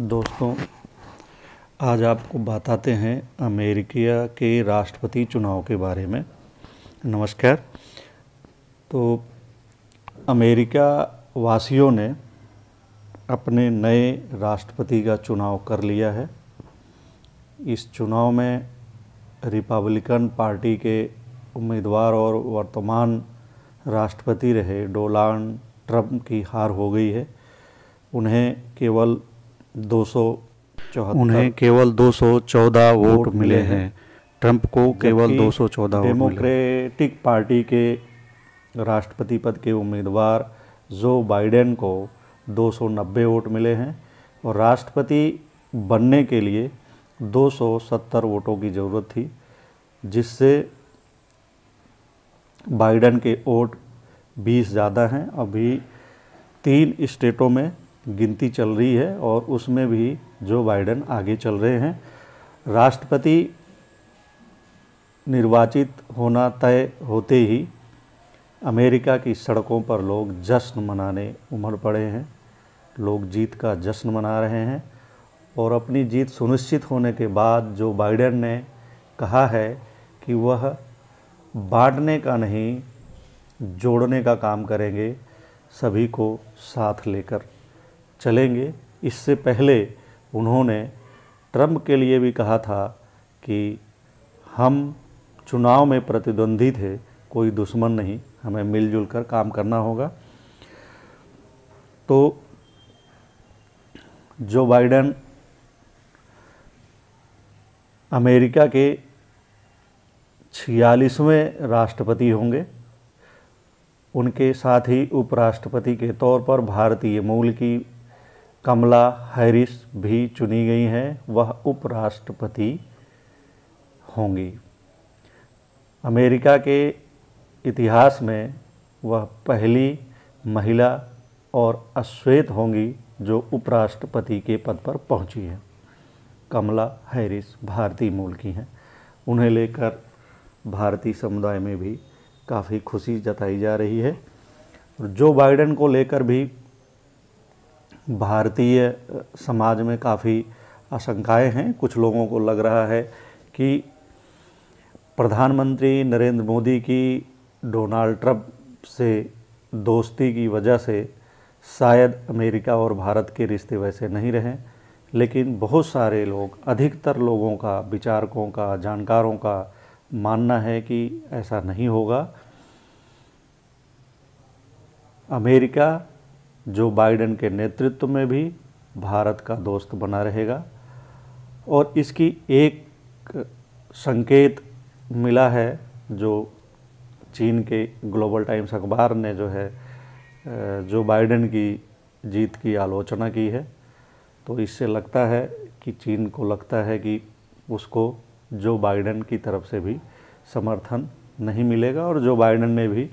दोस्तों आज आपको बताते हैं अमेरिका के राष्ट्रपति चुनाव के बारे में नमस्कार तो अमेरिका वासियों ने अपने नए राष्ट्रपति का चुनाव कर लिया है इस चुनाव में रिपब्लिकन पार्टी के उम्मीदवार और वर्तमान राष्ट्रपति रहे डोनाल्ड ट्रंप की हार हो गई है उन्हें केवल दो सौ उन्हें केवल 214 वोट मिले हैं ट्रंप को केवल 214 चौदह डेमोक्रेटिक पार्टी के राष्ट्रपति पद के उम्मीदवार जो बाइडेन को 290 वोट मिले हैं और राष्ट्रपति बनने के लिए 270 वोटों की ज़रूरत थी जिससे बाइडेन के वोट 20 ज़्यादा हैं अभी तीन स्टेटों में गिनती चल रही है और उसमें भी जो बाइडेन आगे चल रहे हैं राष्ट्रपति निर्वाचित होना तय होते ही अमेरिका की सड़कों पर लोग जश्न मनाने उमड़ पड़े हैं लोग जीत का जश्न मना रहे हैं और अपनी जीत सुनिश्चित होने के बाद जो बाइडेन ने कहा है कि वह बांटने का नहीं जोड़ने का काम करेंगे सभी को साथ लेकर चलेंगे इससे पहले उन्होंने ट्रम्प के लिए भी कहा था कि हम चुनाव में प्रतिद्वंदी थे कोई दुश्मन नहीं हमें मिलजुल कर काम करना होगा तो जो बाइडन अमेरिका के छियालीसवें राष्ट्रपति होंगे उनके साथ ही उपराष्ट्रपति के तौर पर भारतीय मूल की कमला हैरिस भी चुनी गई हैं वह उपराष्ट्रपति होंगी अमेरिका के इतिहास में वह पहली महिला और अश्वेत होंगी जो उपराष्ट्रपति के पद पर पहुंची हैं कमला हैरिस भारतीय मूल की हैं उन्हें लेकर भारतीय समुदाय में भी काफ़ी खुशी जताई जा रही है जो बाइडन को लेकर भी भारतीय समाज में काफ़ी आशंकाएं हैं कुछ लोगों को लग रहा है कि प्रधानमंत्री नरेंद्र मोदी की डोनाल्ड ट्रंप से दोस्ती की वजह से शायद अमेरिका और भारत के रिश्ते वैसे नहीं रहें लेकिन बहुत सारे लोग अधिकतर लोगों का विचारकों का जानकारों का मानना है कि ऐसा नहीं होगा अमेरिका जो बाइडेन के नेतृत्व में भी भारत का दोस्त बना रहेगा और इसकी एक संकेत मिला है जो चीन के ग्लोबल टाइम्स अखबार ने जो है जो बाइडेन की जीत की आलोचना की है तो इससे लगता है कि चीन को लगता है कि उसको जो बाइडेन की तरफ से भी समर्थन नहीं मिलेगा और जो बाइडेन ने भी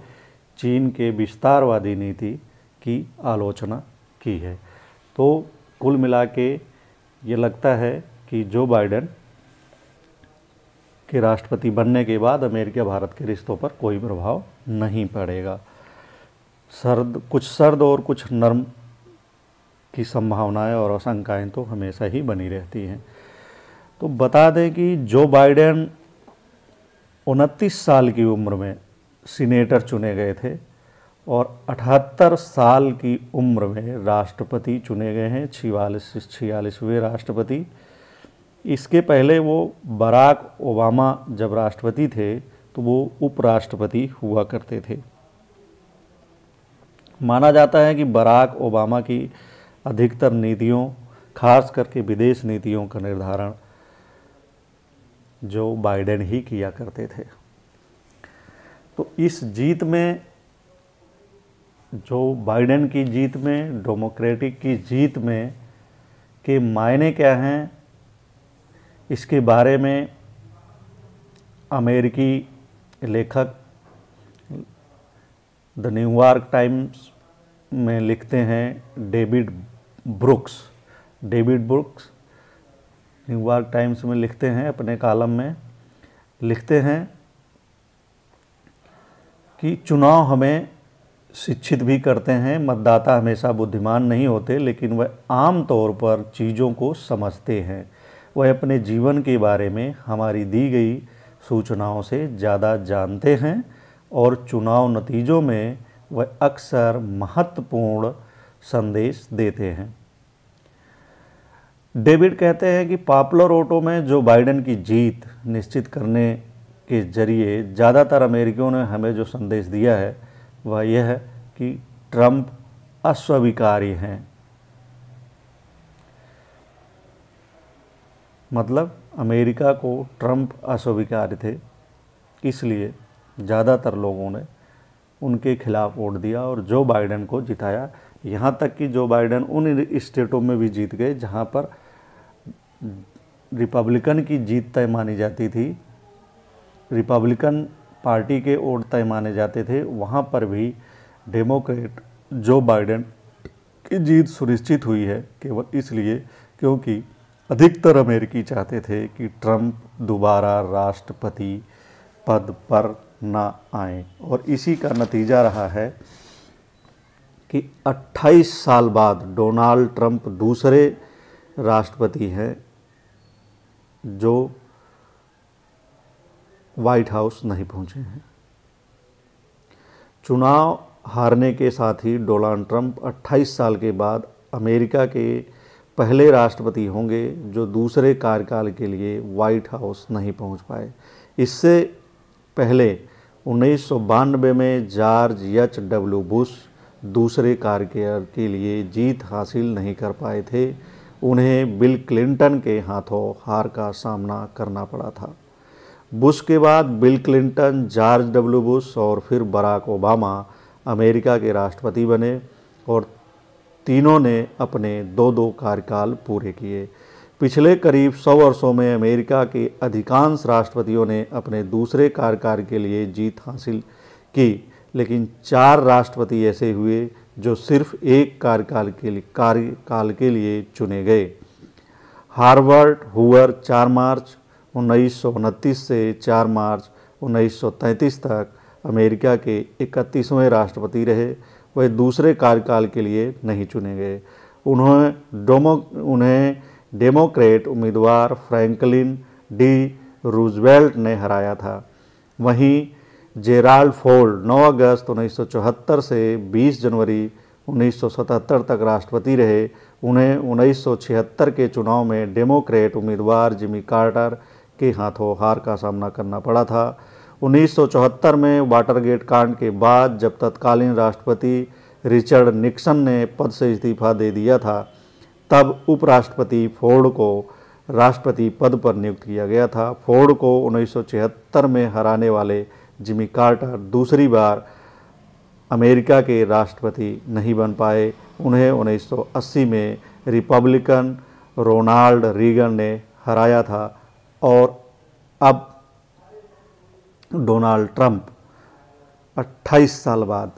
चीन के विस्तारवादी नीति की आलोचना की है तो कुल मिला के ये लगता है कि जो बाइडेन के राष्ट्रपति बनने के बाद अमेरिका भारत के रिश्तों पर कोई प्रभाव नहीं पड़ेगा सर्द कुछ सर्द और कुछ नर्म की संभावनाएं और आशंकाएं तो हमेशा ही बनी रहती हैं तो बता दें कि जो बाइडेन उनतीस साल की उम्र में सीनेटर चुने गए थे और 78 साल की उम्र में राष्ट्रपति चुने गए हैं छियालीस छियालीसवें राष्ट्रपति इसके पहले वो बराक ओबामा जब राष्ट्रपति थे तो वो उपराष्ट्रपति हुआ करते थे माना जाता है कि बराक ओबामा की अधिकतर नीतियों खास करके विदेश नीतियों का निर्धारण जो बाइडेन ही किया करते थे तो इस जीत में जो बाइडेन की जीत में डेमोक्रेटिक की जीत में के मायने क्या हैं इसके बारे में अमेरिकी लेखक द न्यूयॉर्क टाइम्स में लिखते हैं David Brooks David Brooks New York Times में लिखते हैं अपने कॉलम में लिखते हैं कि चुनाव हमें शिक्षित भी करते हैं मतदाता हमेशा बुद्धिमान नहीं होते लेकिन वह आम तौर पर चीज़ों को समझते हैं वह अपने जीवन के बारे में हमारी दी गई सूचनाओं से ज़्यादा जानते हैं और चुनाव नतीजों में वह अक्सर महत्वपूर्ण संदेश देते हैं डेविड कहते हैं कि पॉपुलर वोटों में जो बाइडेन की जीत निश्चित करने के जरिए ज़्यादातर अमेरिकियों ने हमें जो संदेश दिया है वह यह है कि ट्रंप अस्वीकार्य हैं मतलब अमेरिका को ट्रंप अस्वीकार्य थे इसलिए ज़्यादातर लोगों ने उनके खिलाफ वोट दिया और जो बाइडन को जिताया यहाँ तक कि जो बाइडन उन स्टेटों में भी जीत गए जहाँ पर रिपब्लिकन की जीत तय मानी जाती थी रिपब्लिकन पार्टी के ओट तय माने जाते थे वहाँ पर भी डेमोक्रेट जो बाइडेन की जीत सुनिश्चित हुई है केवल इसलिए क्योंकि अधिकतर अमेरिकी चाहते थे कि ट्रंप दोबारा राष्ट्रपति पद पर ना आए और इसी का नतीजा रहा है कि 28 साल बाद डोनाल्ड ट्रंप दूसरे राष्ट्रपति हैं जो व्हाइट हाउस नहीं पहुंचे हैं चुनाव हारने के साथ ही डोनाल्ड ट्रंप 28 साल के बाद अमेरिका के पहले राष्ट्रपति होंगे जो दूसरे कार्यकाल के लिए व्हाइट हाउस नहीं पहुंच पाए इससे पहले उन्नीस में जॉर्ज एच डब्ल्यू बुश दूसरे कार्यकाल के लिए जीत हासिल नहीं कर पाए थे उन्हें बिल क्लिंटन के हाथों हार का सामना करना पड़ा था बुश के बाद Bill Clinton George W Bush और फिर बराक ओबामा अमेरिका के राष्ट्रपति बने और तीनों ने अपने दो दो कार्यकाल पूरे किए पिछले करीब सौ वर्षों में अमेरिका के अधिकांश राष्ट्रपतियों ने अपने दूसरे कार्यकाल के लिए जीत हासिल की लेकिन चार राष्ट्रपति ऐसे हुए जो सिर्फ एक कार्यकाल के लिए कार्यकाल के लिए चुने गए हार्वर्ड हुअर चार मार्च उन्नीस से 4 मार्च 1933 तक अमेरिका के इकतीसवें राष्ट्रपति रहे वह दूसरे कार्यकाल के लिए नहीं चुने गए उन्होंने डोमो उन्हें डेमोक्रेट उम्मीदवार फ्रैंकलिन डी रूजवेल्ट ने हराया था वहीं जेराल्ड फोल्ड 9 अगस्त 1974 से 20 जनवरी 1977 तक राष्ट्रपति रहे उन्हें 1976 के चुनाव में डेमोक्रेट उम्मीदवार जिमी कार्टर के हाथों हार का सामना करना पड़ा था 1974 में वाटरगेट कांड के बाद जब तत्कालीन राष्ट्रपति रिचर्ड निक्सन ने पद से इस्तीफा दे दिया था तब उपराष्ट्रपति फोर्ड को राष्ट्रपति पद पर नियुक्त किया गया था फोर्ड को उन्नीस में हराने वाले जिमी कार्टर दूसरी बार अमेरिका के राष्ट्रपति नहीं बन पाए उन्हें 1980 में रिपब्लिकन रोनाल्ड रीगन ने हराया था और अब डोनाल्ड ट्रंप 28 साल बाद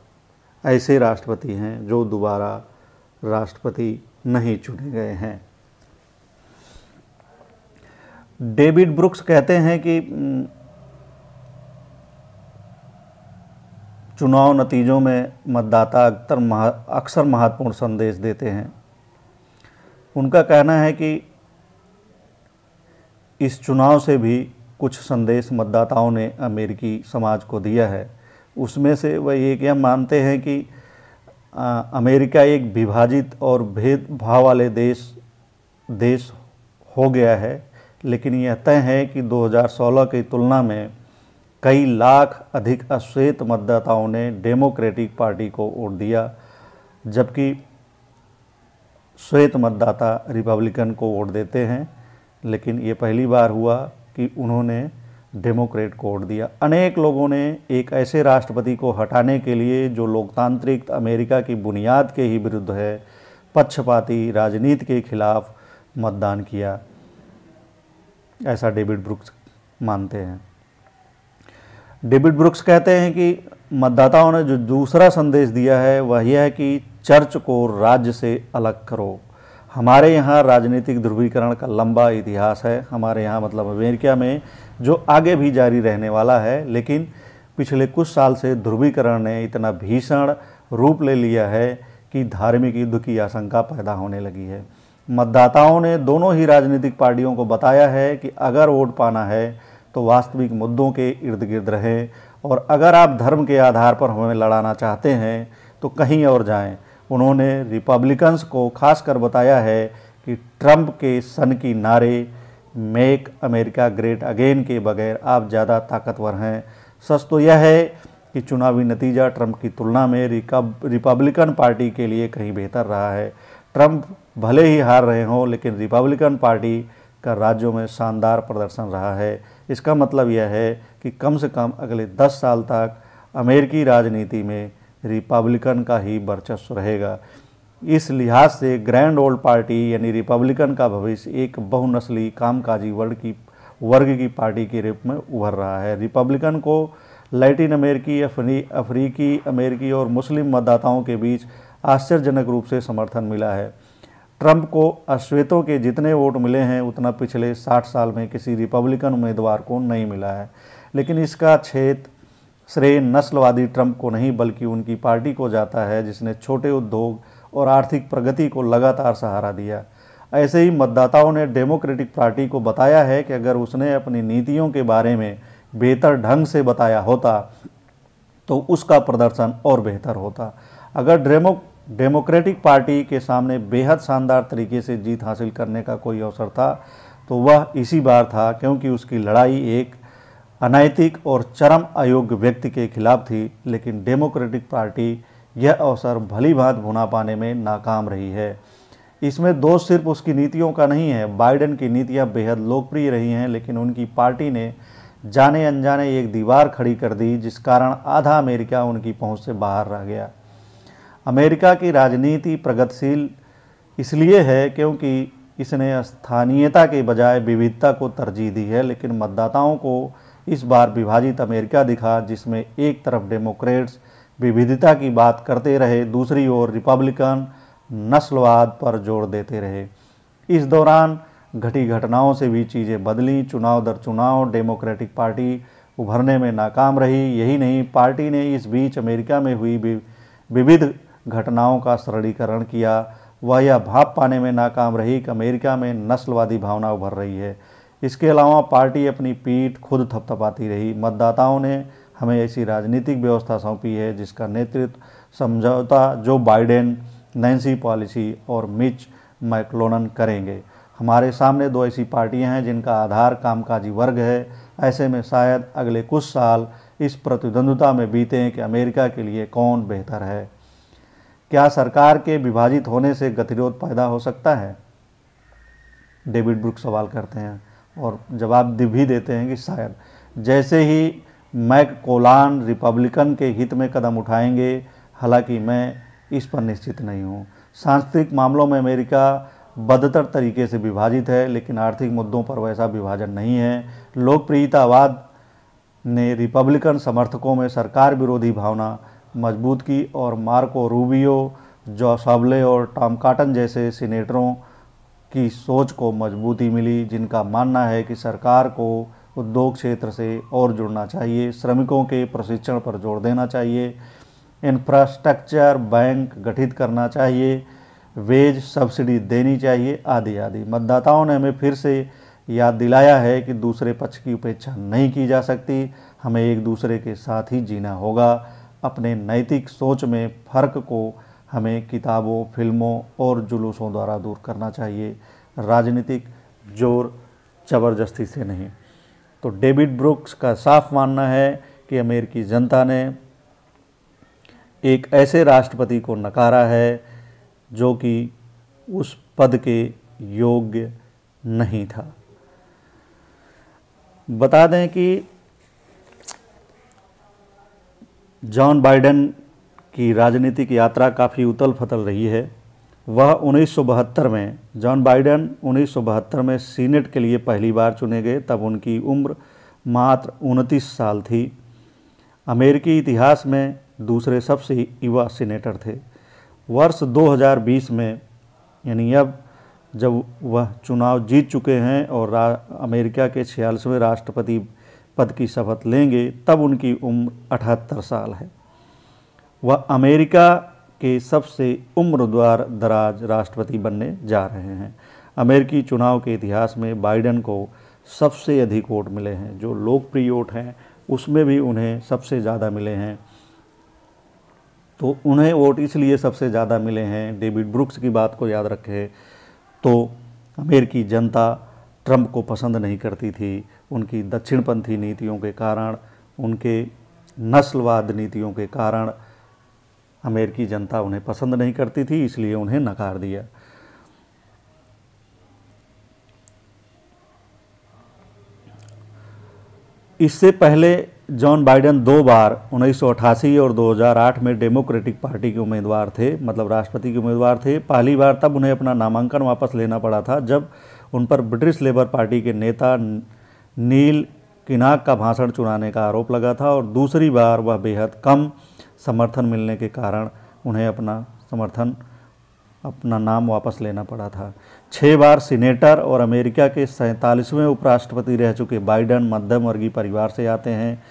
ऐसे राष्ट्रपति हैं जो दोबारा राष्ट्रपति नहीं चुने गए हैं डेविड ब्रुक्स कहते हैं कि चुनाव नतीजों में मतदाता अक्सर अक्सर महत्वपूर्ण संदेश देते हैं उनका कहना है कि इस चुनाव से भी कुछ संदेश मतदाताओं ने अमेरिकी समाज को दिया है उसमें से वह ये क्या मानते हैं कि आ, अमेरिका एक विभाजित और भेदभाव वाले देश देश हो गया है लेकिन यह तय है कि 2016 की तुलना में कई लाख अधिक अश्वेत मतदाताओं ने डेमोक्रेटिक पार्टी को वोट दिया जबकि श्वेत मतदाता रिपब्लिकन को वोट देते हैं लेकिन ये पहली बार हुआ कि उन्होंने डेमोक्रेट को वोट दिया अनेक लोगों ने एक ऐसे राष्ट्रपति को हटाने के लिए जो लोकतांत्रिक अमेरिका की बुनियाद के ही विरुद्ध है पक्षपाती राजनीति के खिलाफ मतदान किया ऐसा डेविड ब्रुक्स मानते हैं डेविड ब्रुक्स कहते हैं कि मतदाताओं ने जो दूसरा संदेश दिया है वह यह है कि चर्च को राज्य से अलग करो हमारे यहाँ राजनीतिक ध्रुवीकरण का लंबा इतिहास है हमारे यहाँ मतलब अमेरिका में जो आगे भी जारी रहने वाला है लेकिन पिछले कुछ साल से ध्रुवीकरण ने इतना भीषण रूप ले लिया है कि धार्मिक युद्ध की आशंका पैदा होने लगी है मतदाताओं ने दोनों ही राजनीतिक पार्टियों को बताया है कि अगर वोट पाना है तो वास्तविक मुद्दों के इर्द गिर्द रहें और अगर आप धर्म के आधार पर हमें लड़ाना चाहते हैं तो कहीं और जाएं उन्होंने रिपब्लिकन्स को खासकर बताया है कि ट्रंप के सन की नारे मेक अमेरिका ग्रेट अगेन के बगैर आप ज़्यादा ताकतवर हैं सच तो यह है कि चुनावी नतीजा ट्रंप की तुलना में रिपब्लिकन पार्टी के लिए कहीं बेहतर रहा है ट्रंप भले ही हार रहे हों लेकिन रिपब्लिकन पार्टी का राज्यों में शानदार प्रदर्शन रहा है इसका मतलब यह है कि कम से कम अगले 10 साल तक अमेरिकी राजनीति में रिपब्लिकन का ही वर्चस्व रहेगा इस लिहाज से ग्रैंड ओल्ड पार्टी यानी रिपब्लिकन का भविष्य एक बहुनस्ली कामकाजी वर्ग की वर्ग की पार्टी के रूप में उभर रहा है रिपब्लिकन को लैटिन अमेरिकी अफ्रीकी अमेरिकी और मुस्लिम मतदाताओं के बीच आश्चर्यजनक रूप से समर्थन मिला है ट्रंप को अश्वेतों के जितने वोट मिले हैं उतना पिछले 60 साल में किसी रिपब्लिकन उम्मीदवार को नहीं मिला है लेकिन इसका क्षेत्र श्रेय नस्लवादी ट्रंप को नहीं बल्कि उनकी पार्टी को जाता है जिसने छोटे उद्योग और आर्थिक प्रगति को लगातार सहारा दिया ऐसे ही मतदाताओं ने डेमोक्रेटिक पार्टी को बताया है कि अगर उसने अपनी नीतियों के बारे में बेहतर ढंग से बताया होता तो उसका प्रदर्शन और बेहतर होता अगर डेमो डेमोक्रेटिक पार्टी के सामने बेहद शानदार तरीके से जीत हासिल करने का कोई अवसर था तो वह इसी बार था क्योंकि उसकी लड़ाई एक अनैतिक और चरम अयोग्य व्यक्ति के खिलाफ थी लेकिन डेमोक्रेटिक पार्टी यह अवसर भली भांत भुना पाने में नाकाम रही है इसमें दोष सिर्फ उसकी नीतियों का नहीं है बाइडन की नीतियां बेहद लोकप्रिय रही हैं लेकिन उनकी पार्टी ने जाने अनजाने एक दीवार खड़ी कर दी जिस कारण आधा अमेरिका उनकी पहुंच से बाहर रह गया अमेरिका की राजनीति प्रगतिशील इसलिए है क्योंकि इसने स्थानीयता के बजाय विविधता को तरजीह दी है लेकिन मतदाताओं को इस बार विभाजित अमेरिका दिखा जिसमें एक तरफ डेमोक्रेट्स विविधता की बात करते रहे दूसरी ओर रिपब्लिकन नस्लवाद पर जोर देते रहे इस दौरान घटी घटनाओं से भी चीज़ें बदली चुनाव दर चुनाव डेमोक्रेटिक पार्टी उभरने में नाकाम रही यही नहीं पार्टी ने इस बीच अमेरिका में हुई विविध घटनाओं का सरलीकरण किया वह यह भाप पाने में नाकाम रही कि अमेरिका में नस्लवादी भावना उभर रही है इसके अलावा पार्टी अपनी पीठ खुद थपथपाती रही मतदाताओं ने हमें ऐसी राजनीतिक व्यवस्था सौंपी है जिसका नेतृत्व समझौता जो बाइडेन नैन्सी पॉलिसी और मिच मैक्लोनन करेंगे हमारे सामने दो ऐसी पार्टियां हैं जिनका आधार कामकाजी वर्ग है ऐसे में शायद अगले कुछ साल इस प्रतिद्वंदता में बीते हैं कि अमेरिका के लिए कौन बेहतर है क्या सरकार के विभाजित होने से गतिरोध पैदा हो सकता है डेविड ब्रुक सवाल करते हैं और जवाब भी देते हैं कि शायद जैसे ही मैक कोलान रिपब्लिकन के हित में कदम उठाएंगे हालांकि मैं इस पर निश्चित नहीं हूँ सांस्कृतिक मामलों में अमेरिका बदतर तरीके से विभाजित है लेकिन आर्थिक मुद्दों पर वैसा विभाजन नहीं है लोकप्रियतावाद ने रिपब्लिकन समर्थकों में सरकार विरोधी भावना मजबूत की और मार्को रूबियो जॉ सबले और टॉम काटन जैसे सीनेटरों की सोच को मजबूती मिली जिनका मानना है कि सरकार को उद्योग क्षेत्र से और जुड़ना चाहिए श्रमिकों के प्रशिक्षण पर जोर देना चाहिए इंफ्रास्ट्रक्चर बैंक गठित करना चाहिए वेज सब्सिडी देनी चाहिए आदि आदि मतदाताओं ने हमें फिर से याद दिलाया है कि दूसरे पक्ष की उपेक्षा नहीं की जा सकती हमें एक दूसरे के साथ ही जीना होगा अपने नैतिक सोच में फर्क को हमें किताबों फिल्मों और जुलूसों द्वारा दूर करना चाहिए राजनीतिक जोर ज़बरदस्ती से नहीं तो डेविड ब्रुक्स का साफ मानना है कि अमेरिकी जनता ने एक ऐसे राष्ट्रपति को नकारा है जो कि उस पद के योग्य नहीं था बता दें कि जॉन बाइडेन की राजनीतिक यात्रा काफ़ी उतल फतल रही है वह 1972 में जॉन बाइडेन 1972 में सीनेट के लिए पहली बार चुने गए तब उनकी उम्र मात्र उनतीस साल थी अमेरिकी इतिहास में दूसरे सबसे युवा सीनेटर थे वर्ष 2020 में यानी अब जब वह चुनाव जीत चुके हैं और अमेरिका के छियालीसवें राष्ट्रपति पद की शपथ लेंगे तब उनकी उम्र अठहत्तर साल है वह अमेरिका के सबसे उम्रद्वार दराज राष्ट्रपति बनने जा रहे हैं अमेरिकी चुनाव के इतिहास में बाइडन को सबसे अधिक वोट मिले हैं जो लोकप्रिय वोट हैं उसमें भी उन्हें सबसे ज़्यादा मिले हैं तो उन्हें वोट इसलिए सबसे ज़्यादा मिले हैं डेविड ब्रुक्स की बात को याद रखें तो अमेरिकी जनता ट्रंप को पसंद नहीं करती थी उनकी दक्षिणपंथी नीतियों के कारण उनके नस्लवाद नीतियों के कारण अमेरिकी जनता उन्हें पसंद नहीं करती थी इसलिए उन्हें नकार दिया इससे पहले जॉन बाइडन दो बार उन्नीस और 2008 में डेमोक्रेटिक पार्टी के उम्मीदवार थे मतलब राष्ट्रपति के उम्मीदवार थे पहली बार तब उन्हें अपना नामांकन वापस लेना पड़ा था जब उन पर ब्रिटिश लेबर पार्टी के नेता नील किनाक का भाषण चुनाने का आरोप लगा था और दूसरी बार वह बेहद कम समर्थन मिलने के कारण उन्हें अपना समर्थन अपना नाम वापस लेना पड़ा था छः बार सीनेटर और अमेरिका के सैंतालीसवें उपराष्ट्रपति रह चुके बाइडन मध्यम वर्गीय परिवार से आते हैं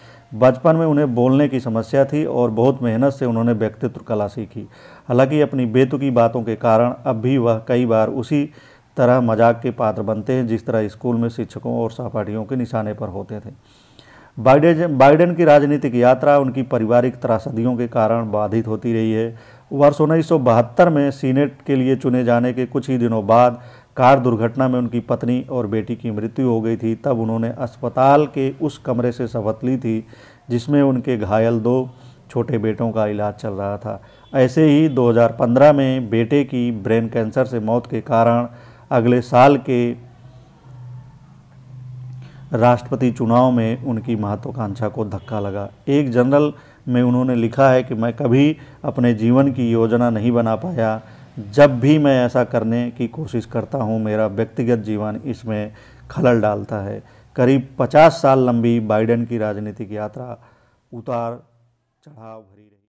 बचपन में उन्हें बोलने की समस्या थी और बहुत मेहनत से उन्होंने व्यक्तित्व कला सीखी हालांकि अपनी बेतुकी बातों के कारण अब भी वह कई बार उसी तरह मजाक के पात्र बनते हैं जिस तरह स्कूल में शिक्षकों और सहपाठियों के निशाने पर होते थे बाइडेन बाइडेन की राजनीतिक यात्रा उनकी पारिवारिक त्रासदियों के कारण बाधित होती रही है वर्ष उन्नीस में सीनेट के लिए चुने जाने के कुछ ही दिनों बाद कार दुर्घटना में उनकी पत्नी और बेटी की मृत्यु हो गई थी तब उन्होंने अस्पताल के उस कमरे से शपथ ली थी जिसमें उनके घायल दो छोटे बेटों का इलाज चल रहा था ऐसे ही 2015 में बेटे की ब्रेन कैंसर से मौत के कारण अगले साल के राष्ट्रपति चुनाव में उनकी महत्वाकांक्षा को धक्का लगा एक जनरल में उन्होंने लिखा है कि मैं कभी अपने जीवन की योजना नहीं बना पाया जब भी मैं ऐसा करने की कोशिश करता हूँ मेरा व्यक्तिगत जीवन इसमें खलल डालता है करीब 50 साल लंबी बाइडेन की राजनीतिक यात्रा उतार चढ़ाव भरी